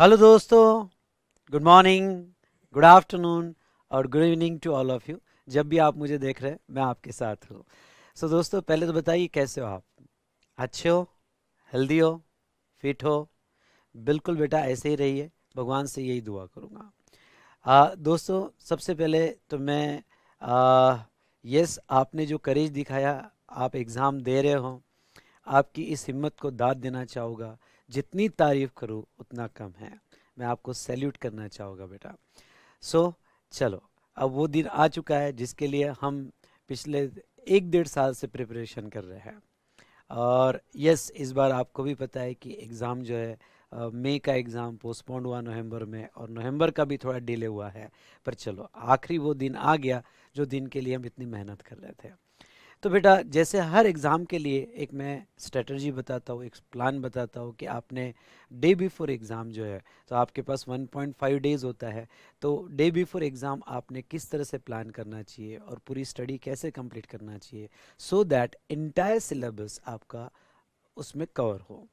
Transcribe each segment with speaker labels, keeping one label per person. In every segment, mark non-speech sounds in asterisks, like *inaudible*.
Speaker 1: Hello दोस्तों good morning good afternoon और good evening to all of you जब भी आप मुझे देख रहे हैं मैं आपके साथ हूँ सो so, दोस्तों पहले तो बताइए कैसे हो आप अच्छे हो हेल्दी हो फिट हो बिल्कुल बेटा ऐसे ही रहिए भगवान से यही दुआ करूँगा दोस्तों सबसे पहले तो मैं यस आपने जो करेज दिखाया आप एग्ज़ाम दे रहे हो आपकी इस हिम्मत को दाद देना चाहूँगा जितनी तारीफ करूँ उतना कम है मैं आपको सैल्यूट करना चाहूँगा बेटा सो so, चलो अब वो दिन आ चुका है जिसके लिए हम पिछले एक डेढ़ साल से प्रिपरेशन कर रहे हैं और यस इस बार आपको भी पता है कि एग्ज़ाम जो है मई का एग्ज़ाम पोस्टपोन हुआ नवंबर में और नवंबर का भी थोड़ा डिले हुआ है पर चलो आखिरी वो दिन आ गया जो दिन के लिए हम इतनी मेहनत कर रहे थे तो बेटा जैसे हर एग्ज़ाम के लिए एक मैं स्ट्रेटजी बताता हूँ एक प्लान बताता हूँ कि आपने डे बिफोर एग्ज़ाम जो है तो आपके पास 1.5 डेज़ होता है तो डे बिफोर एग्ज़ाम आपने किस तरह से प्लान करना चाहिए और पूरी स्टडी कैसे कंप्लीट करना चाहिए सो दैट इंटायर सिलेबस आपका उसमें कवर हो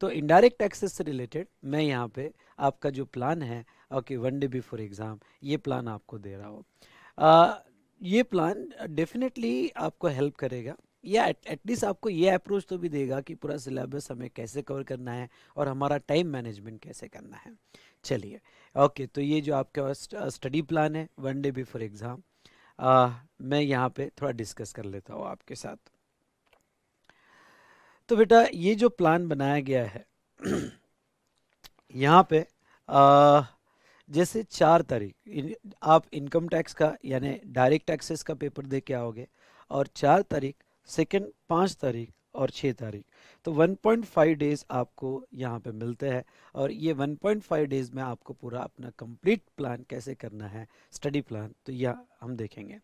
Speaker 1: तो इनडायरेक्ट टैक्सेस से रिलेटेड मैं यहाँ पे आपका जो प्लान है okay one day before exam ये प्लान आपको दे रहा हूँ ये प्लान डेफिनेटली uh, आपको हेल्प करेगा या एटलीस्ट आपको ये अप्रोच तो भी देगा कि पूरा सिलेबस हमें कैसे कवर करना है और हमारा टाइम मैनेजमेंट कैसे करना है चलिए ओके तो ये जो पास स्टडी uh, प्लान है वन डे बिफोर एग्ज़ाम मैं यहाँ पे थोड़ा डिस्कस कर लेता हूँ आपके साथ तो बेटा ये जो प्लान बनाया गया है *clears throat* यहाँ पे आ, uh, जैसे चार तारीख आप इनकम टैक्स का यानी डायरेक्ट टैक्सेस का पेपर दे के आओगे और चार तारीख सेकेंड पाँच तारीख और छः तारीख तो 1.5 डेज़ आपको यहाँ पे मिलते हैं और ये 1.5 डेज़ में आपको पूरा अपना कंप्लीट प्लान कैसे करना है स्टडी प्लान तो यह हम देखेंगे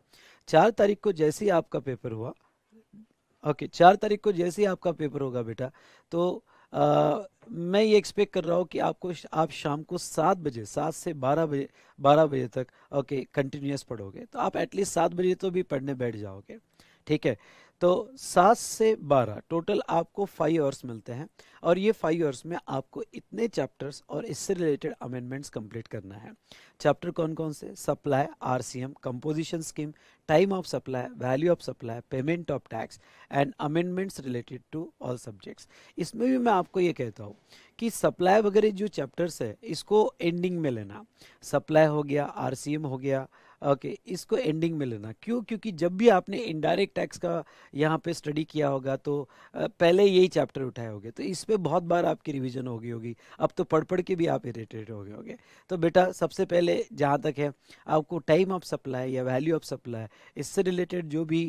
Speaker 1: चार तारीख को जैसे ही आपका पेपर हुआ ओके okay, चार तारीख को जैसे ही आपका पेपर होगा बेटा तो मैं ये एक्सपेक्ट कर रहा हूँ कि आपको आप शाम को सात बजे सात से बारह बजे बारह बजे तक ओके कंटिन्यूस पढ़ोगे तो आप एटलीस्ट सात बजे तो भी पढ़ने बैठ जाओगे ठीक है तो सात से बारह टोटल आपको फाइव आवर्स मिलते हैं और ये फाइव आवर्स में आपको इतने चैप्टर्स और इससे रिलेटेड अमेंडमेंट्स कंप्लीट करना है चैप्टर कौन कौन से supply RCM composition scheme time of supply, value of supply, payment of tax and amendments related to all subjects. इसमें भी मैं आपको ये कहता हूँ कि सप्लाई वगैरह जो चैप्टर्स है इसको एंडिंग में लेना सप्लाई हो गया आरसीएम हो गया ओके okay, इसको एंडिंग में लेना क्यों क्योंकि जब भी आपने इनडायरेक्ट टैक्स का यहाँ पे स्टडी किया होगा तो पहले यही चैप्टर उठाए होंगे तो इस पर बहुत बार आपकी रिविजन होगी होगी अब तो पढ़ पढ़ के भी आप इरेटेड हो गए होंगे तो बेटा सबसे पहले जहाँ तक है आपको टाइम ऑफ सप्लाई या वैल्यू ऑफ सप्लाई इससे रिलेटेड जो भी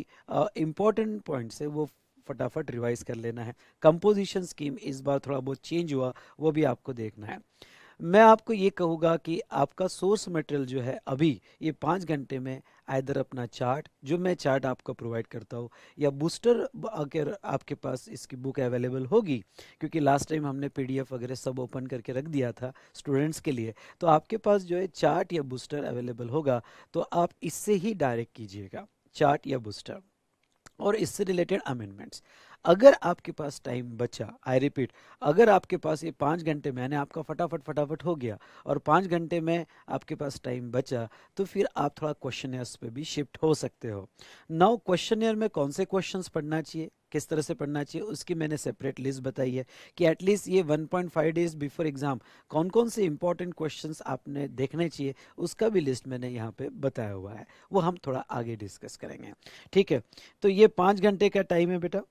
Speaker 1: इम्पोर्टेंट पॉइंट्स है वो फटाफट रिवाइज कर लेना है कंपोजिशन स्कीम इस बार थोड़ा बहुत चेंज हुआ वो भी आपको देखना है मैं आपको ये कहूँगा कि आपका सोर्स मटेरियल जो है अभी ये पाँच घंटे में आइदर अपना चार्ट जो मैं चार्ट आपको प्रोवाइड करता हूँ या बूस्टर अगर आपके पास इसकी बुक अवेलेबल होगी क्योंकि लास्ट टाइम हमने पीडीएफ वगैरह सब ओपन करके रख दिया था स्टूडेंट्स के लिए तो आपके पास जो है चार्ट या बूस्टर अवेलेबल होगा तो आप इससे ही डायरेक्ट कीजिएगा चार्ट या बूस्टर और इससे रिलेटेड अमेंडमेंट्स अगर आपके पास टाइम बचा आई रिपीट अगर आपके पास ये पाँच घंटे मैंने आपका फटाफट फटाफट हो गया और पाँच घंटे में आपके पास टाइम बचा तो फिर आप थोड़ा क्वेश्चन पे भी शिफ्ट हो सकते हो नाउ क्वेश्चन में कौन से क्वेश्चन पढ़ना चाहिए किस तरह से पढ़ना चाहिए उसकी मैंने सेपरेट लिस्ट बताई है कि एटलीस्ट ये 1.5 डेज बिफोर एग्ज़ाम कौन कौन से इंपॉर्टेंट क्वेश्चंस आपने देखने चाहिए उसका भी लिस्ट मैंने यहाँ पे बताया हुआ है वो हम थोड़ा आगे डिस्कस करेंगे ठीक है तो ये पाँच घंटे का टाइम है बेटा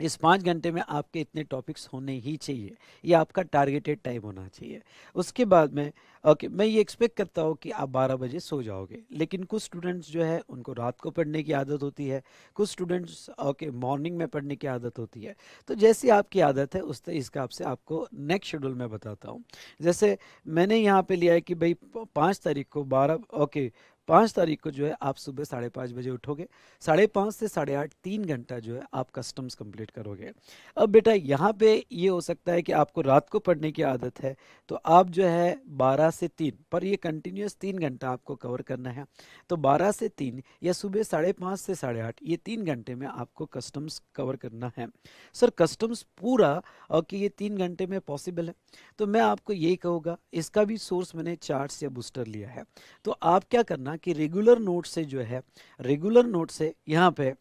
Speaker 1: इस पाँच घंटे में आपके इतने टॉपिक्स होने ही चाहिए ये आपका टारगेटेड टाइम होना चाहिए उसके बाद में ओके मैं ये एक्सपेक्ट करता हूँ कि आप 12 बजे सो जाओगे लेकिन कुछ स्टूडेंट्स जो है उनको रात को पढ़ने की आदत होती है कुछ स्टूडेंट्स ओके मॉर्निंग में पढ़ने की आदत होती है तो जैसी आपकी आदत है उस हिसाब से आपको नेक्स्ट शेड्यूल में बताता हूँ जैसे मैंने यहाँ पर लिया है कि भाई पाँच तारीख को बारह ओके पाँच तारीख को जो है आप सुबह साढ़े पाँच बजे उठोगे साढ़े पाँच से साढ़े आठ तीन घंटा जो है आप कस्टम्स कंप्लीट करोगे अब बेटा यहाँ पे ये हो सकता है कि आपको रात को पढ़ने की आदत है तो आप जो है बारह से तीन पर ये कंटिन्यूस तीन घंटा आपको कवर करना है तो बारह से तीन या सुबह साढ़े पाँच से साढ़े आठ ये तीन घंटे में आपको कस्टम्स कवर करना है सर कस्टम्स पूरा और कि ये तीन घंटे में पॉसिबल है तो मैं आपको यही कहूँगा इसका भी सोर्स मैंने चार्ट या बूस्टर लिया है तो आप क्या करना करना कि रेगुलर नोट से जो है रेगुलर नोट से यहाँ पे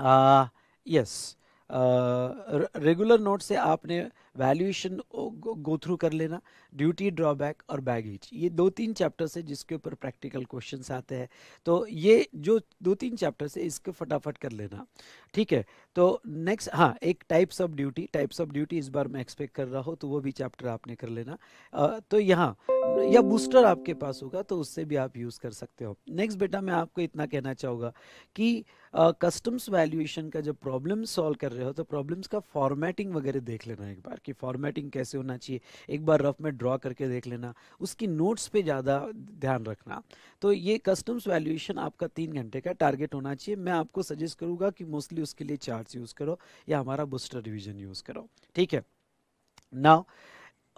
Speaker 1: आ, यस रेगुलर uh, नोट से आपने वैल्यूएशन गो थ्रू कर लेना ड्यूटी ड्रॉबैक और बैगेज ये दो तीन चैप्टर्स है जिसके ऊपर प्रैक्टिकल क्वेश्चंस आते हैं तो ये जो दो तीन चैप्टर्स है इसको फटाफट कर लेना ठीक है तो नेक्स्ट हाँ एक types of duty types of duty इस बार मैं एक्सपेक्ट कर रहा हूँ तो वो भी चैप्टर आपने कर लेना uh, तो यहाँ या बूस्टर आपके पास होगा तो उससे भी आप यूज़ कर सकते हो नेक्स्ट बेटा मैं आपको इतना कहना चाहूंगा कि कस्टम्स uh, वैल्यूएशन का जब प्रॉब्लम सॉल्व कर रहे हो तो प्रॉब्लम्स का फॉर्मेटिंग वगैरह देख लेना एक बार कि फॉर्मेटिंग कैसे होना चाहिए एक बार रफ में ड्रॉ करके देख लेना उसकी नोट्स पे ज़्यादा ध्यान रखना तो ये कस्टम्स वैल्यूएशन आपका तीन घंटे का टारगेट होना चाहिए मैं आपको सजेस्ट करूँगा कि मोस्टली उसके लिए चार्ट्स यूज़ करो या हमारा बूस्टर रिविजन यूज़ करो ठीक है नाउ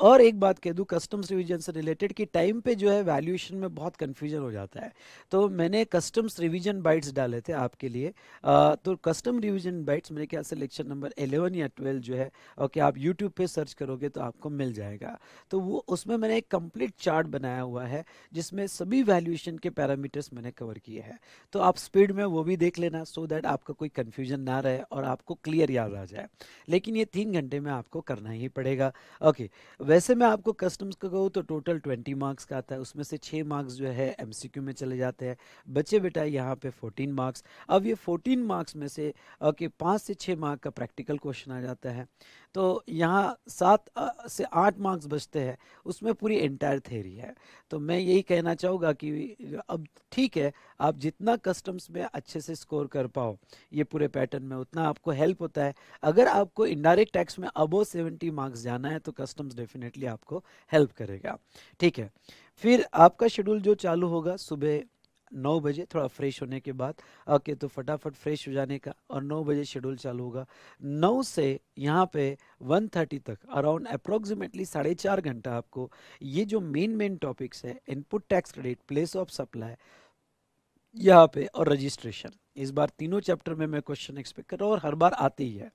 Speaker 1: और एक बात कह दूँ कस्टम्स रिवीजन से रिलेटेड कि टाइम पे जो है वैल्यूएशन में बहुत कन्फ्यूजन हो जाता है तो मैंने कस्टम्स रिवीजन बाइट्स डाले थे आपके लिए आ, तो कस्टम रिवीजन बाइट्स मेरे ख्याल से लेक्चर नंबर 11 या 12 जो है ओके आप यूट्यूब पे सर्च करोगे तो आपको मिल जाएगा तो वो उसमें मैंने एक कम्प्लीट चार्ट बनाया हुआ है जिसमें सभी वैल्यूएशन के पैरामीटर्स मैंने कवर किए हैं तो आप स्पीड में वो भी देख लेना सो दैट आपका कोई कन्फ्यूजन ना रहे और आपको क्लियर याद आ जाए लेकिन ये तीन घंटे में आपको करना ही पड़ेगा ओके वैसे मैं आपको कस्टम्स का कहूँ तो टोटल ट्वेंटी मार्क्स का आता है उसमें से छः मार्क्स जो है एम में चले जाते हैं बच्चे बेटा यहाँ पे फोर्टीन मार्क्स अब ये फोर्टीन मार्क्स में से ओके पाँच से छः मार्क का प्रैक्टिकल क्वेश्चन आ जाता है तो यहाँ सात से आठ मार्क्स बचते हैं उसमें पूरी एंटायर थेरी है तो मैं यही कहना चाहूँगा कि अब ठीक है आप जितना कस्टम्स में अच्छे से स्कोर कर पाओ ये पूरे पैटर्न में उतना आपको हेल्प होता है अगर आपको इनडायरेक्ट टैक्स में अबो सेवेंटी मार्क्स जाना है तो कस्टम्स डेफिनेटली आपको हेल्प करेगा ठीक है फिर आपका शेड्यूल जो चालू होगा सुबह नौ बजे थोड़ा फ्रेश होने के बाद ओके तो फटाफट फ्रेश हो जाने का और नौ बजे शेड्यूल चालू होगा नौ से यहाँ पे वन थर्टी तक अराउंड अप्रोक्सीमेटली साढ़े चार घंटा आपको ये जो मेन मेन टॉपिक्स है input tax credit place of supply यहाँ पे और रजिस्ट्रेशन इस बार तीनों चैप्टर में मैं क्वेश्चन एक्सपेक्ट कर रहा हूँ और हर बार आते ही है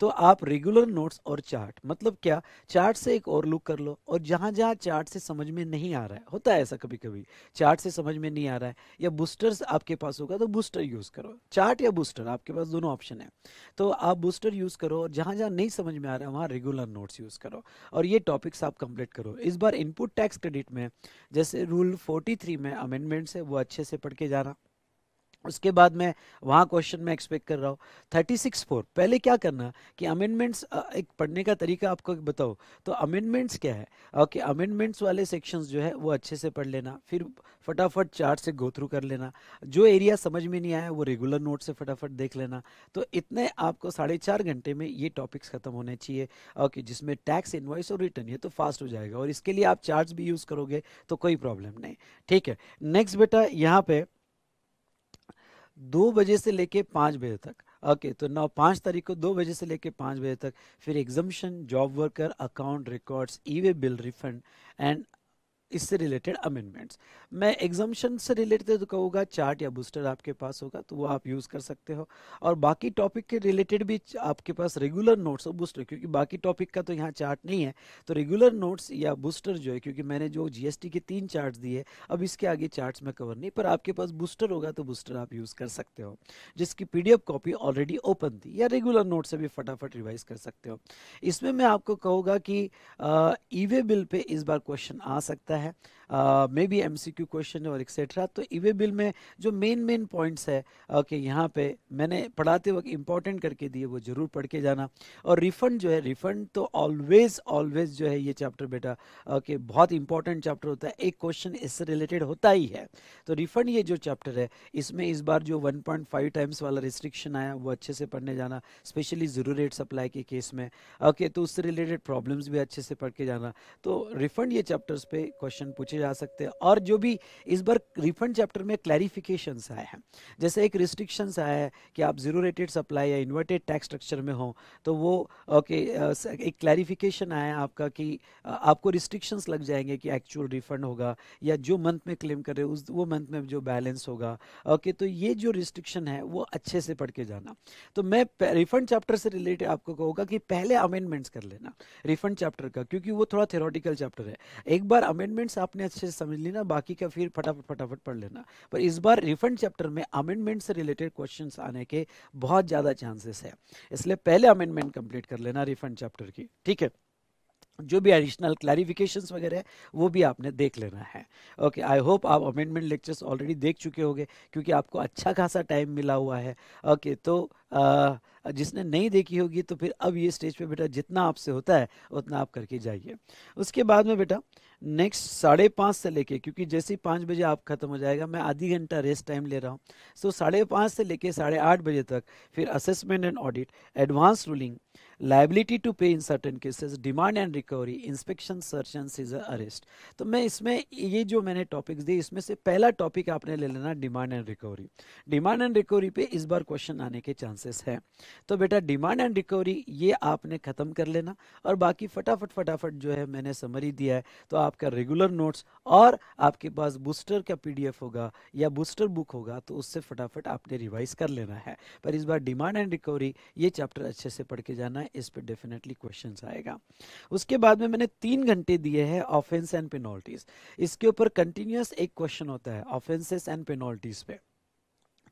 Speaker 1: तो आप रेगुलर नोट्स और चार्ट मतलब क्या चार्ट से एक और लुक कर लो और जहाँ जहाँ चार्ट से समझ में नहीं आ रहा है होता है ऐसा कभी कभी चार्ट से समझ में नहीं आ रहा है या बूस्टर्स आपके पास होगा तो बूस्टर यूज़ करो चार्ट या बूस्टर आपके पास दोनों ऑप्शन है तो आप बूस्टर यूज़ करो और जहाँ जहाँ नहीं समझ में आ रहा है वहाँ रेगुलर नोट्स यूज़ करो और ये टॉपिक्स आप कंप्लीट करो इस बार इनपुट टैक्स क्रेडिट में जैसे रूल फोर्टी में अमेंडमेंट्स है वो अच्छे से पढ़ के जाना उसके बाद मैं वहाँ क्वेश्चन में एक्सपेक्ट कर रहा हूँ थर्टी सिक्स फोर पहले क्या करना कि अमेंडमेंट्स एक पढ़ने का तरीका आपको बताओ तो अमेंडमेंट्स क्या है ओके अमेंडमेंट्स वाले सेक्शंस जो है वो अच्छे से पढ़ लेना फिर फटाफट चार्ट से गो थ्रू कर लेना जो एरिया समझ में नहीं आया वो रेगुलर नोट से फटाफट देख लेना तो इतने आपको साढ़े चार घंटे में ये टॉपिक्स खत्म होने चाहिए ओके जिसमें टैक्स इन्वाइस और रिटर्न ये तो फास्ट हो जाएगा और इसके लिए आप चार्ज भी यूज़ करोगे तो कोई प्रॉब्लम नहीं ठीक है नेक्स्ट बेटा यहाँ पे दो बजे से लेके पाँच बजे तक ओके okay, तो नौ पाँच तारीख को दो बजे से लेके पाँच बजे तक फिर examination job worker account records e way bill refund and इससे रिलेटेड अमेंडमेंट्स मैं एग्जामेशन से रिलेटेड तो कहूँगा चार्ट या बूस्टर आपके पास होगा तो वो आप यूज़ कर सकते हो और बाकी टॉपिक के रिलेटेड भी आपके पास रेगुलर नोट्स और बूस्टर क्योंकि बाकी टॉपिक का तो यहाँ चार्ट नहीं है तो रेगुलर नोट्स या बूस्टर जो है क्योंकि मैंने जो जी के तीन चार्ट दिए अब इसके आगे चार्ट में कवर नहीं पर आपके पास बूस्टर होगा तो बूस्टर आप यूज़ कर सकते हो जिसकी पी कॉपी ऑलरेडी ओपन थी या रेगुलर नोट से भी फटाफट रिवाइज कर सकते हो इसमें मैं आपको कहूँगा कि ई वे बिल पर इस बार क्वेश्चन आ सकता है है maybe M C Q question और एक्सेट्रा तो ईवे बिल में जो मेन मेन पॉइंट्स है ओके कि यहाँ पे मैंने पढ़ाते वक्त इंपॉर्टेंट करके दिए वो ज़रूर पढ़ के जाना और रिफंड जो है रिफंड तो ऑलवेज ऑलवेज जो है ये चैप्टर बेटा ओके बहुत इंपॉर्टेंट चैप्टर होता है एक क्वेश्चन इससे रिलेटेड होता ही है तो रिफंड ये जो चैप्टर है इसमें इस बार जो फाइव टाइम्स वाला रिस्ट्रिक्शन आया वो अच्छे से पढ़ने जाना स्पेशली ज़ीरो रेट सप्लाई के केस में ओके okay, तो उससे रिलेटेड प्रॉब्लम्स भी अच्छे से पढ़ के जाना तो रिफंड ये चैप्टर्स पे क्वेश्चन पूछे जा सकते हैं और जो भी इस बार रिफंड चैप्टर में क्लैरिफिकेशन आए हैं जैसे एक रिस्ट्रिक्शन आया है कि आप जीरो रेटेड सप्लाई या इन्वर्टेड टैक्स स्ट्रक्चर में हो तो वो ओके okay, एक क्लैरिफिकेशन आया है आपका कि आपको रिस्ट्रिक्शंस लग जाएंगे कि एक्चुअल रिफंड होगा या जो मंथ में क्लेम कर रहे उस वो मंथ में जो बैलेंस होगा ओके okay, तो ये जो रिस्ट्रिक्शन है वो अच्छे से पढ़ के जाना तो मैं रिफंड चैप्टर से रिलेटेड आपको कहूँगा कि पहले अमेंडमेंट्स कर लेना रिफंड चैप्टर का क्योंकि वो थोड़ा थेरोटिकल चैप्टर है एक बार अमेंडमेंट्स आपने अच्छे से समझ लेना बाकी का फिर फटाफट फटाफट पढ़ लेना पर इस बार रिफंड चैप्टर में अमेंडमेंट से रिलेटेड क्वेश्चन आने के बहुत ज़्यादा चांसेस है इसलिए पहले अमेंडमेंट कंप्लीट कर लेना रिफंड चैप्टर की ठीक है जो भी एडिशनल क्लैरिफिकेशंस वगैरह है वो भी आपने देख लेना है ओके आई होप आप अमेंडमेंट लेक्चर्स ऑलरेडी देख चुके होंगे क्योंकि आपको अच्छा खासा टाइम मिला हुआ है ओके okay, तो आ, जिसने नहीं देखी होगी तो फिर अब ये स्टेज पे बेटा जितना आपसे होता है उतना आप करके जाइए उसके बाद में बेटा नेक्स्ट साढ़े पाँच से लेके क्योंकि जैसे ही पाँच बजे आप ख़त्म हो जाएगा मैं आधी घंटा रेस्ट टाइम ले रहा हूँ सो साढ़े पाँच से लेके साढ़े आठ बजे तक फिर assessment and audit advance ruling liability to pay in certain cases demand and recovery inspection search and arrest तो मैं इसमें ये जो मैंने टॉपिक्स दिए इसमें से पहला टॉपिक आपने ले लेना demand and recovery demand and recovery पे इस बार क्वेश्चन आने के चांसेस हैं तो बेटा डिमांड एंड रिकवरी ये आपने ख़त्म कर लेना और बाकी फटाफट फटाफट जो है मैंने समरी दिया है तो आपका रेगुलर नोट्स और आपके पास बूस्टर का पी होगा या बूस्टर बुक होगा तो उससे फटाफट आपने रिवाइज कर लेना है पर इस बार डिमांड एंड रिकवरी ये चैप्टर अच्छे से पढ़ के जाना है इस पे डेफिनेटली क्वेश्चन आएगा उसके बाद में मैंने तीन घंटे दिए हैं ऑफेंस एंड पेनल्टीज इसके ऊपर कंटिन्यूस एक क्वेश्चन होता है ऑफेंसेस एंड पेनल्टीज पे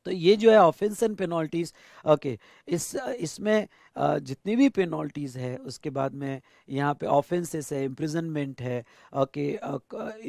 Speaker 1: तो ये जो है ऑफेंस एंड पेनल्टीज़ ओके इस इसमें जितनी भी पेनल्टीज़ है उसके बाद में यहाँ पे ऑफेंसेस है इम्प्रिजनमेंट है ओके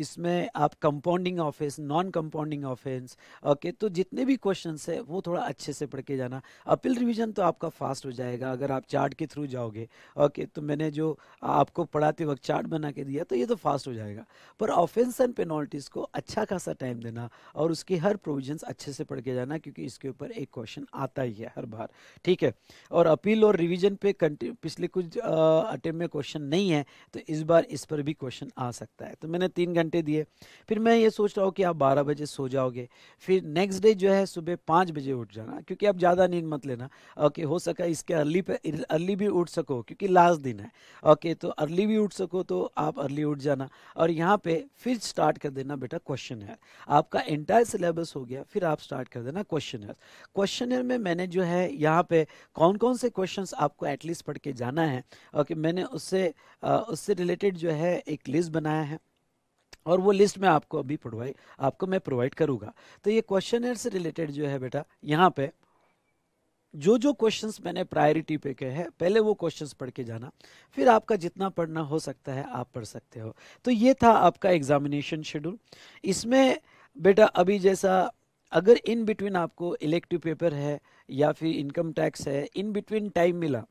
Speaker 1: इसमें आप compounding offence non compounding offence okay तो जितने भी क्वेश्चन है वो थोड़ा अच्छे से पढ़ के जाना अपील रिविजन तो आपका फास्ट हो जाएगा अगर आप चार्ट के थ्रू जाओगे ओके तो मैंने जो आपको पढ़ाते वक्त चार्ट बना के दिया तो ये तो फास्ट हो जाएगा पर ऑफेंस एंड पेनल्टीज़ को अच्छा खासा टाइम देना और उसके हर प्रोविजन अच्छे से पढ़ के जाना क्योंकि इसके ऊपर एक क्वेश्चन आता ही है हर बार ठीक है और अपील और रिवीजन पे पिछले कुछ अटेम्प में क्वेश्चन नहीं है तो इस बार इस पर भी क्वेश्चन आ सकता है तो मैंने तीन घंटे दिए फिर मैं ये सोच रहा हूँ कि आप बारह बजे सो जाओगे फिर नेक्स्ट डे जो है सुबह पाँच बजे उठ जाना क्योंकि आप ज़्यादा नींद मत लेना ओके हो सका इसके अर्ली पे अर्ली भी उठ सको क्योंकि लास्ट दिन है ओके तो अर्ली भी उठ सको तो आप अर्ली उठ जाना और यहाँ पे फिर स्टार्ट कर देना बेटा क्वेश्चन है आपका एंटायर सिलेबस हो गया फिर आप स्टार्ट कर देना क्वेश्चन क्वेश्चन में मैंने जो है यहाँ पे कौन कौन से क्वेश्चन आपको एटलीस्ट पढ़ के जाना है ओके मैंने उससे उससे रिलेटेड जो है एक लिस्ट बनाया है और वो लिस्ट मैं आपको अभी प्रोवाइड आपको मैं प्रोवाइड करूँगा तो ये क्वेश्चनर से रिलेटेड जो है बेटा यहाँ पे जो जो क्वेश्चंस मैंने प्रायोरिटी पे कहे हैं पहले वो क्वेश्चंस पढ़ के जाना फिर आपका जितना पढ़ना हो सकता है आप पढ़ सकते हो तो ये था आपका एग्जामिनेशन शेड्यूल इसमें बेटा अभी जैसा अगर इन बिटवीन आपको इलेक्टिव पेपर है या फिर इनकम टैक्स है इन बिटवीन टाइम मिला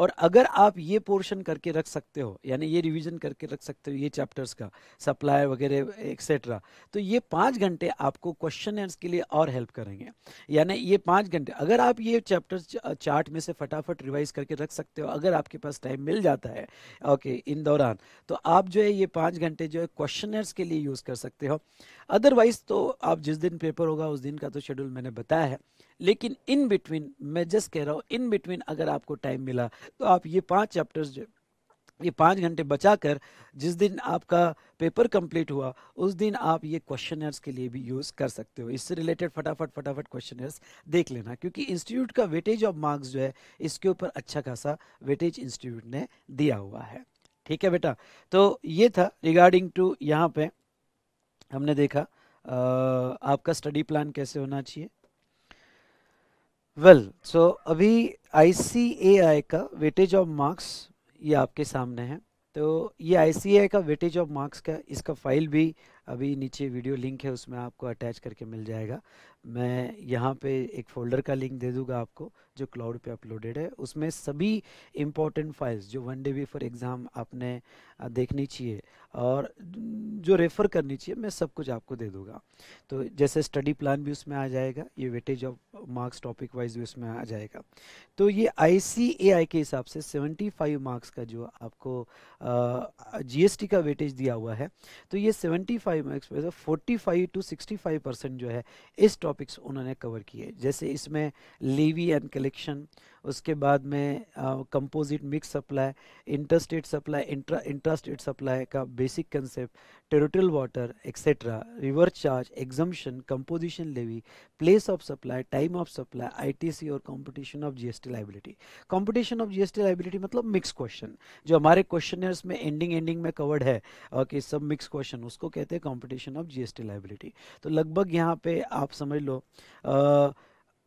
Speaker 1: और अगर आप ये पोर्शन करके रख सकते हो यानी ये रिवीजन करके रख सकते हो ये चैप्टर्स का सप्लायर वगैरह एक्सेट्रा तो ये पाँच घंटे आपको क्वेश्चन के लिए और हेल्प करेंगे यानी ये पाँच घंटे अगर आप ये चैप्टर्स चार्ट में से फटाफट रिवाइज करके रख सकते हो अगर आपके पास टाइम मिल जाता है ओके इन दौरान तो आप जो है ये पाँच घंटे जो है क्वेश्चन के लिए यूज़ कर सकते हो अदरवाइज तो आप जिस दिन पेपर होगा उस दिन का तो शेड्यूल मैंने बताया है लेकिन इन बिटवीन मैं जस्ट कह रहा हूँ इन बिटवीन अगर आपको टाइम मिला तो आप ये पाँच चैप्टर्स जो ये पाँच घंटे बचा कर जिस दिन आपका पेपर कंप्लीट हुआ उस दिन आप ये क्वेश्चनर्स के लिए भी यूज़ कर सकते हो इससे रिलेटेड फटाफट फटाफट क्वेश्चनर्स देख लेना क्योंकि इंस्टीट्यूट का वेटेज ऑफ मार्क्स जो है इसके ऊपर अच्छा खासा वेटेज इंस्टीट्यूट ने दिया हुआ है ठीक है बेटा तो ये था रिगार्डिंग टू यहाँ पे हमने देखा आ, आपका स्टडी प्लान कैसे होना चाहिए वेल well, सो so अभी आई का वेटेज ऑफ मार्क्स ये आपके सामने है तो ये आई का वेटेज ऑफ मार्क्स का इसका फाइल भी अभी नीचे वीडियो लिंक है उसमें आपको अटैच करके मिल जाएगा मैं यहाँ पे एक फोल्डर का लिंक दे दूंगा आपको जो क्लाउड पे अपलोडेड है उसमें सभी इम्पोर्टेंट फाइल्स जो वन डे बिफोर एग्ज़ाम आपने देखनी चाहिए और जो रेफ़र करनी चाहिए मैं सब कुछ आपको दे दूंगा तो जैसे स्टडी प्लान भी उसमें आ जाएगा ये weightage of marks topic wise भी उसमें आ जाएगा तो ये आई के हिसाब से सेवेंटी मार्क्स का जो आपको जी का वेटेज दिया हुआ है तो ये सेवेंटी फाइव मार्क्स में तो forty five to sixty five percent जो है इस टॉपिक्स उन्होंने कवर किए जैसे इसमें लेवी एंड कलेक्शन उसके बाद में composite mix supply interstate supply intra intrastate supply का basic concept territorial water etcetera reverse charge exemption composition levy place of supply time of supply ITC और competition of GST liability competition of GST liability मतलब mix question जो हमारे question में ending ending में covered है कि सब mix question उसको कहते हैं कॉम्पिटिशन ऑफ जीएसटी लाइबिलिटी तो लगभग यहाँ पे आप समझ लो ah,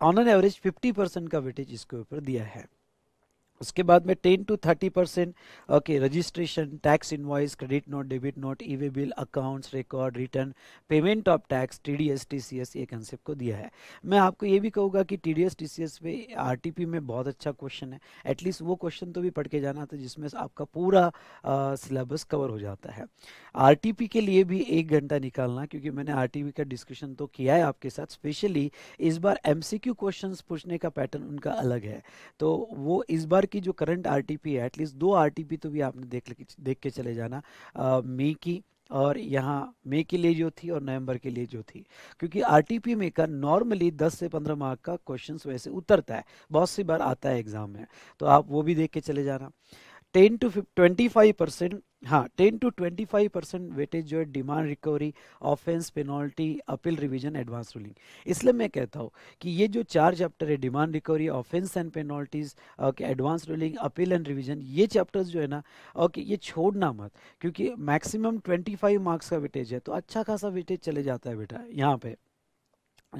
Speaker 1: on an average 50 percent का वेटेज इसके ऊपर दिया है उसके बाद में ten to thirty percent okay registration tax invoice credit note debit note e way bill accounts record return payment of tax T D S T C S ये concept को दिया है मैं आपको ये भी कहूँगा कि T D S T C S पे आर टी पी में बहुत अच्छा क्वेश्चन है एटलीस्ट वो क्वेश्चन तो भी पढ़ के जाना था जिसमें आपका पूरा सिलेबस कवर हो जाता है आर टी पी के लिए भी एक घंटा निकालना क्योंकि मैंने आर टी पी का डिस्कशन तो किया है आपके साथ स्पेशली इस बार एम सी क्यू क्वेश्चन पूछने का पैटर्न उनका अलग है तो वो इस बार कि जो करंट आर है एटलीस्ट दो आर तो भी आपने देख देख के चले जाना मे की और यहाँ मे के लिए जो थी और नवंबर के लिए जो थी क्योंकि आरटीपी में का नॉर्मली 10 से 15 मार्क का क्वेश्चंस वैसे उतरता है बहुत सी बार आता है एग्जाम में तो आप वो भी देख के चले जाना ten to twenty five percent हाँ ten to twenty five percent weightage जो है demand recovery offence penalty appeal revision advance ruling इसलिए मैं कहता हूँ कि ये जो चार चैप्टर है demand recovery offence and penalties advance ruling appeal and revision ये चैप्टर्स जो है ना ओके ये छोड़ना मत क्योंकि मैक्सिमम ट्वेंटी फाइव मार्क्स का वेटेज है तो अच्छा खासा वेटेज चले जाता है बेटा यहाँ पर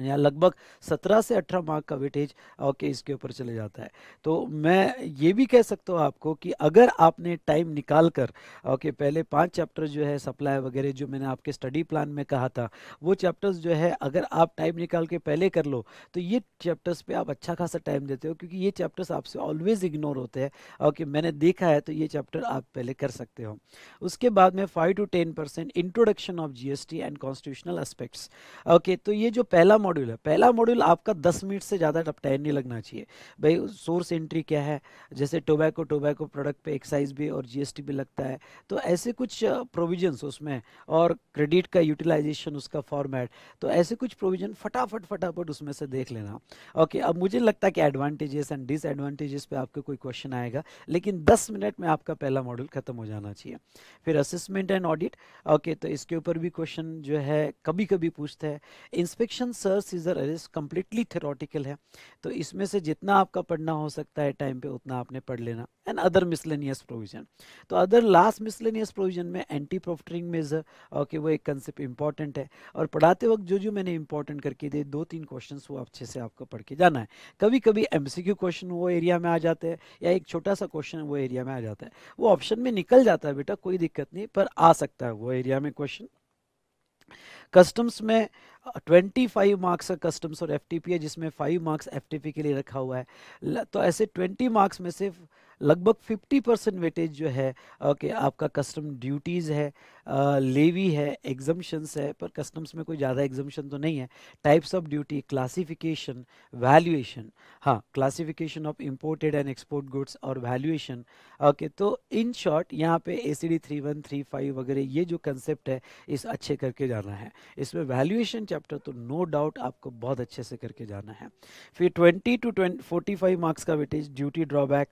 Speaker 1: या लगभग 17 से 18 मार्क का वेटेज ओके इसके ऊपर चले जाता है तो मैं ये भी कह सकता हूँ आपको कि अगर आपने टाइम निकाल कर ओके पहले पांच चैप्टर जो है सप्लाई वगैरह जो मैंने आपके स्टडी प्लान में कहा था वो चैप्टर्स जो है अगर आप टाइम निकाल के पहले कर लो तो ये चैप्टर्स पे आप अच्छा खासा टाइम देते हो क्योंकि ये चैप्टर्स आपसे ऑलवेज इग्नोर होते हैं ओके मैंने देखा है तो ये चैप्टर आप पहले कर सकते हो उसके बाद में five to ten percent introduction of G and constitutional aspects okay तो ये जो पहला मॉड्यूल है पहला मॉड्यूल आपका दस मिनट से ज़्यादा टाइम नहीं लगना चाहिए भाई सोर्स एंट्री क्या है जैसे टोबैको टोबैको प्रोडक्ट पे एक्साइज भी और जीएसटी भी लगता है तो ऐसे कुछ प्रोविजंस उसमें और क्रेडिट का यूटिलाइजेशन उसका फॉर्मेट तो ऐसे कुछ प्रोविजन फटाफट फटाफट उसमें से देख लेना ओके अब मुझे लगता है कि एडवांटेजेस एंड डिसएडवांटेजेस पे आपके कोई क्वेश्चन आएगा लेकिन दस मिनट में आपका पहला मॉड्यूल खत्म हो जाना चाहिए फिर असेसमेंट एंड ऑडिट ओके तो इसके ऊपर भी क्वेश्चन जो है कभी कभी पूछते हैं inspection sir sir seizure arrest completely theoretical है तो इसमें से जितना आपका पढ़ना हो सकता है टाइम पे उतना आपने पढ़ लेना एंड अदर मिसलेनियस प्रोविजन तो अदर लास्ट मिसलेनियस प्रोविजन में एंटी प्रोफ्टरिंग मेजर ओके वो एक कंसेप्ट इंपॉर्टेंट है और पढ़ाते वक्त जो जो मैंने इंपॉर्टेंट करके दिए दो तीन क्वेश्चन वो अच्छे से आपको पढ़ के जाना है कभी कभी एम क्वेश्चन वो एरिया में आ जाते हैं या एक छोटा सा क्वेश्चन वो एरिया में आ जाता है वो ऑप्शन में निकल जाता है बेटा कोई दिक्कत नहीं पर आ सकता है वो एरिया में क्वेश्चन कस्टम्स में ट्वेंटी फाइव मार्क्स का कस्टम्स और एफ है जिसमें फाइव मार्क्स एफ के लिए रखा हुआ है तो ऐसे ट्वेंटी मार्क्स में से लगभग 50 परसेंट वेटेज जो है ओके आपका कस्टम ड्यूटीज़ है लेवी है एग्जम्पन्स है पर कस्टम्स में कोई ज़्यादा एग्जम्पन तो नहीं है types of duty classification valuation हाँ classification of imported and export goods और वैल्यूएशन ओके तो इन शॉर्ट यहाँ पे A C D three one three five वगैरह ये जो कंसेप्ट है इस अच्छे करके जाना है इसमें वैल्यूएशन चैप्टर तो नो no डाउट आपको बहुत अच्छे से करके जाना है फिर twenty to twenty forty five marks का weightage duty drawback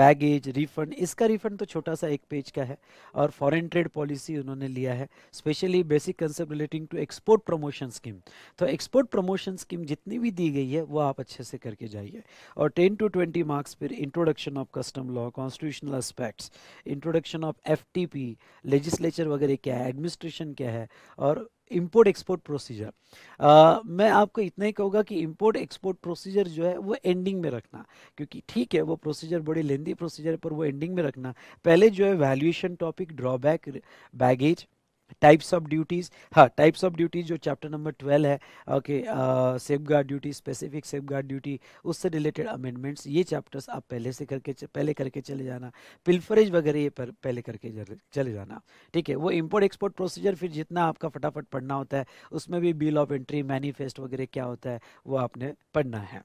Speaker 1: baggage refund इसका रिफंड तो छोटा सा एक पेज का है और फॉरेन ट्रेड पॉलिसी उन्होंने लिया है specially basic concept relating to export promotion scheme तो एक्सपोर्ट प्रमोशन स्कीम जितनी भी दी गई है वो आप अच्छे से करके जाइए और टेन टू ट्वेंटी मार्क्स फिर introduction of custom law constitutional aspects introduction of F T P legislature वगैरह क्या है एडमिनिस्ट्रेशन क्या है और इम्पोर्ट एक्सपोर्ट प्रोसीजर मैं आपको इतना ही कहूँगा कि इम्पोर्ट एक्सपोर्ट प्रोसीजर जो है वो एंडिंग में रखना क्योंकि ठीक है वो प्रोसीजर बड़ी लेंदी प्रोसीजर पर वो एंडिंग में रखना पहले जो है valuation topic drawback baggage types of duties हाँ टाइप्स ऑफ ड्यूटीज़ जो चैप्टर नंबर ट्वेल्व है okay safeguard duty specific safeguard duty उससे रिलेटेड अमेंडमेंट्स ये चैप्टर्स आप पहले से करके पहले करके चले जाना पिल्फरेज वगैरह ये पर, पहले करके चले जाना ठीक है वो इम्पोर्ट एक्सपोर्ट प्रोसीजर फिर जितना आपका फटाफट पढ़ना होता है उसमें भी बिल ऑफ एंट्री मैनीफेस्ट वगैरह क्या होता है वो आपने पढ़ना है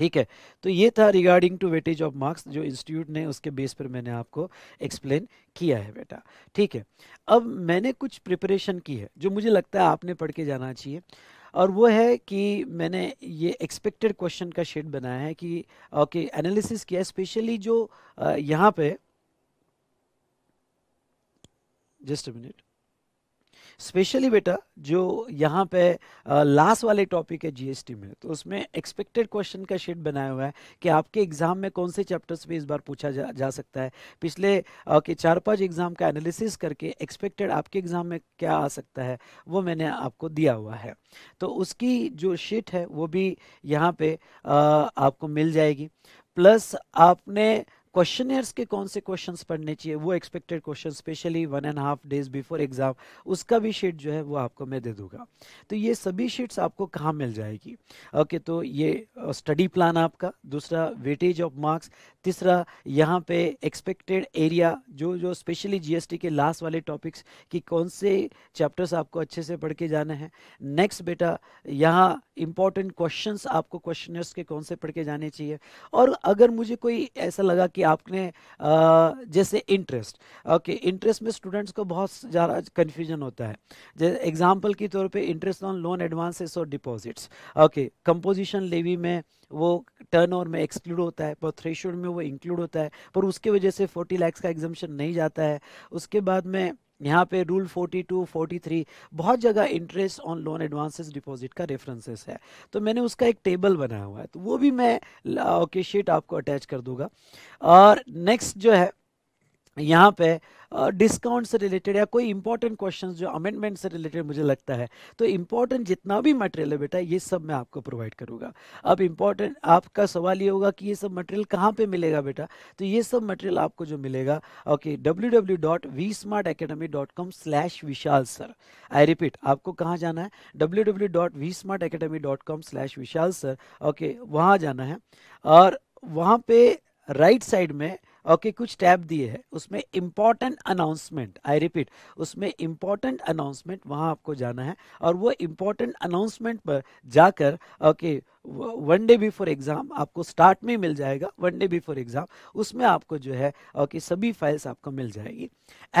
Speaker 1: ठीक है तो ये था regarding to weightage of marks जो इंस्टीट्यूट ने उसके बेस पर मैंने आपको एक्सप्लेन किया है बेटा ठीक है अब मैंने कुछ प्रिपरेशन की है जो मुझे लगता है आपने पढ़ के जाना चाहिए और वो है कि मैंने ये एक्सपेक्टेड क्वेश्चन का शेड बनाया है कि ओके एनालिसिस किया स्पेशली जो यहाँ पे जस्ट मिनट स्पेशली बेटा जो यहाँ पे लास्ट वाले टॉपिक है जीएसटी में तो उसमें एक्सपेक्टेड क्वेश्चन का शीट बनाया हुआ है कि आपके एग्जाम में कौन से चैप्टर्स में इस बार पूछा जा, जा सकता है पिछले के चार पांच एग्जाम का एनालिसिस करके एक्सपेक्टेड आपके एग्जाम में क्या आ सकता है वो मैंने आपको दिया हुआ है तो उसकी जो शीट है वो भी यहाँ पे आपको मिल जाएगी प्लस आपने क्वेश्चन के कौन से क्वेश्चन पढ़ने चाहिए वो expected question specially one and half days before exam उसका भी शीट जो है वो आपको मैं दे दूंगा तो ये सभी शीट्स आपको कहाँ मिल जाएगी ओके okay, तो ये स्टडी प्लान आपका दूसरा वेटेज ऑफ मार्क्स तीसरा यहाँ पे एक्सपेक्टेड एरिया जो जो स्पेशली जी के लास्ट वाले टॉपिक्स कि कौन से चैप्टर्स आपको अच्छे से पढ़ के जाना है नेक्स्ट बेटा यहाँ इंपॉर्टेंट क्वेश्चन आपको क्वेश्चनर्स के कौन से पढ़ के जाने चाहिए और अगर मुझे कोई ऐसा लगा कि कि आपने जैसे इंटरेस्ट ओके इंटरेस्ट में स्टूडेंट्स को बहुत ज़्यादा कन्फ्यूजन होता है जैसे एग्जाम्पल के तौर पे इंटरेस्ट ऑन लोन एडवांसेस और डिपॉजिट्स ओके कंपोजिशन लेवी में वो टर्न ओवर में एक्सक्लूड होता है पर थ्रेशोल्ड में वो इंक्लूड होता है पर उसके वजह से फोर्टी लैक्स का एग्जामेशन नहीं जाता है उसके बाद में यहाँ पे रूल 42, 43 बहुत जगह interest on loan advances deposit का रेफरेंसेस है तो मैंने उसका एक टेबल बनाया हुआ है तो वो भी मैं ओके शीट आपको अटैच कर दूंगा और नेक्स्ट जो है यहाँ पे डिस्काउंट uh, से रिलेटेड या कोई इंपॉर्टेंट क्वेश्चन जो अमेंडमेंट से रिलेटेड मुझे लगता है तो इम्पॉर्टेंट जितना भी मटेरियल है बेटा ये सब मैं आपको प्रोवाइड करूँगा अब इंपॉर्टेंट आपका सवाल ये होगा कि ये सब मटेरियल कहाँ पे मिलेगा बेटा तो ये सब मटेरियल आपको जो मिलेगा okay W W dot V smart academy dot com slash Vishal sir I repeat आपको कहाँ जाना है W W dot V smart academy dot com slash Vishal sir okay वहाँ जाना है और वहाँ पे राइट right साइड में ओके कुछ टैब दिए हैं उसमें इम्पॉर्टेंट अनाउंसमेंट आई रिपीट उसमें इम्पॉर्टेंट अनाउंसमेंट वहाँ आपको जाना है और वो इम्पॉर्टेंट अनाउंसमेंट पर जाकर okay one day before exam आपको स्टार्ट में मिल जाएगा वन डे बिफोर एग्ज़ाम उसमें आपको जो है ओके सभी फाइल्स आपको मिल जाएगी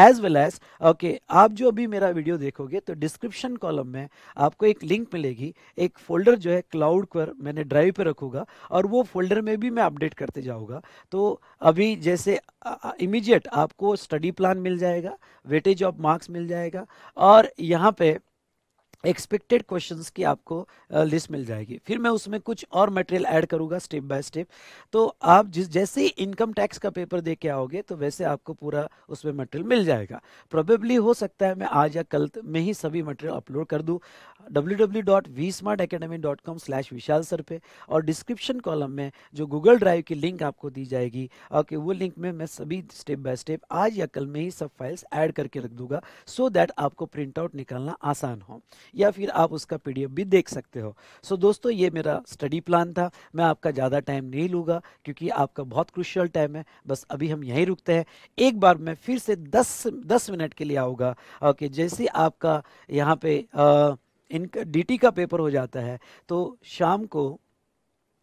Speaker 1: एज वेल एज ओके आप जो अभी मेरा वीडियो देखोगे तो डिस्क्रिप्शन कॉलम में आपको एक लिंक मिलेगी एक फोल्डर जो है क्लाउड पर मैंने ड्राइव पर रखूंगा और वो फोल्डर में भी मैं अपडेट करते जाऊँगा तो अभी जैसे इमीजिएट आपको स्टडी प्लान मिल जाएगा वेटेज ऑफ मार्क्स मिल जाएगा और यहाँ पर एक्सपेक्टेड क्वेश्चंस की आपको लिस्ट मिल जाएगी फिर मैं उसमें कुछ और मटेरियल ऐड करूँगा स्टेप बाय स्टेप तो आप जिस जैसे ही इनकम टैक्स का पेपर दे के आओगे तो वैसे आपको पूरा उसमें मटेरियल मिल जाएगा प्रोबेबली हो सकता है मैं आज या कल में ही सभी मटेरियल अपलोड कर दूँ डब्ल्यू विशाल सर पे और डिस्क्रिप्शन कॉलम में जो गूगल ड्राइव की लिंक आपको दी जाएगी ओके वो लिंक में मैं सभी स्टेप बाय स्टेप आज या कल में ही सब फाइल्स ऐड करके रख दूंगा सो so दैट आपको प्रिंट आउट निकालना आसान हो या फिर आप उसका पी भी देख सकते हो सो so, दोस्तों ये मेरा स्टडी प्लान था मैं आपका ज़्यादा टाइम नहीं लूँगा क्योंकि आपका बहुत क्रुशियल टाइम है बस अभी हम यहीं रुकते हैं एक बार मैं फिर से दस दस मिनट के लिए आऊँगा ओके जैसे आपका यहाँ पे आ, इन डीटी का पेपर हो जाता है तो शाम को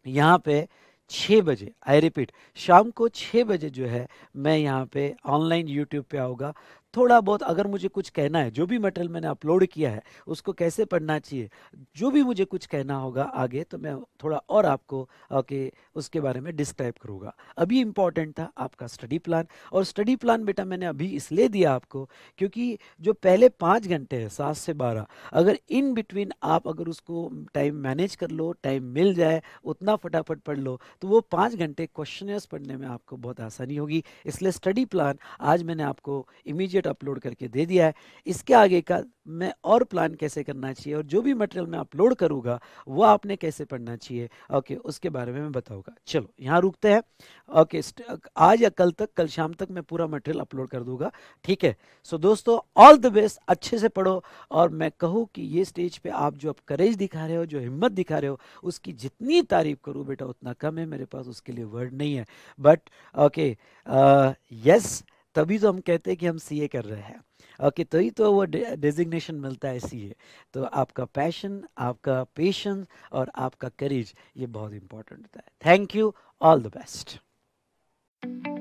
Speaker 1: यहाँ पे छः बजे आई रिपीट शाम को छः बजे जो है मैं यहाँ पे ऑनलाइन यूट्यूब पे आऊँगा थोड़ा बहुत अगर मुझे कुछ कहना है जो भी मटेरियल मैंने अपलोड किया है उसको कैसे पढ़ना चाहिए जो भी मुझे कुछ कहना होगा आगे तो मैं थोड़ा और आपको ओके उसके बारे में डिस्क्राइब करूँगा अभी इम्पॉर्टेंट था आपका स्टडी प्लान और स्टडी प्लान बेटा मैंने अभी इसलिए दिया आपको क्योंकि जो पहले पाँच घंटे हैं सात से बारह अगर इन बिटवीन आप अगर उसको टाइम मैनेज कर लो टाइम मिल जाए उतना फटाफट पढ़ लो तो वो पाँच घंटे क्वेश्चन पढ़ने में आपको बहुत आसानी होगी इसलिए स्टडी प्लान आज मैंने आपको इमीजिएट अपलोड करके दे दिया है इसके आगे का मैं और प्लान कैसे करना चाहिए और जो भी मटेरियल मैं अपलोड करूँगा वो आपने कैसे पढ़ना चाहिए ओके उसके बारे में मैं बताऊँगा चलो यहाँ रुकते हैं ओके आज या कल तक कल शाम तक मैं पूरा मटेरियल अपलोड कर दूंगा ठीक है सो दोस्तों ऑल द बेस्ट अच्छे से पढ़ो और मैं कहूँ कि ये स्टेज पर आप जो आप करेज दिखा रहे हो जो हिम्मत दिखा रहे हो उसकी जितनी तारीफ करूँ बेटा उतना कम है मेरे पास उसके लिए वर्ड नहीं है but okay yes uh, yes. तभी तो हम कहते हैं कि हम सीए कर रहे हैं ओके okay, तभी तो, तो वो डेजिग्नेशन मिलता है सीए तो आपका पैशन आपका पेशेंस और आपका करेज ये बहुत इंपॉर्टेंट होता है thank you all the best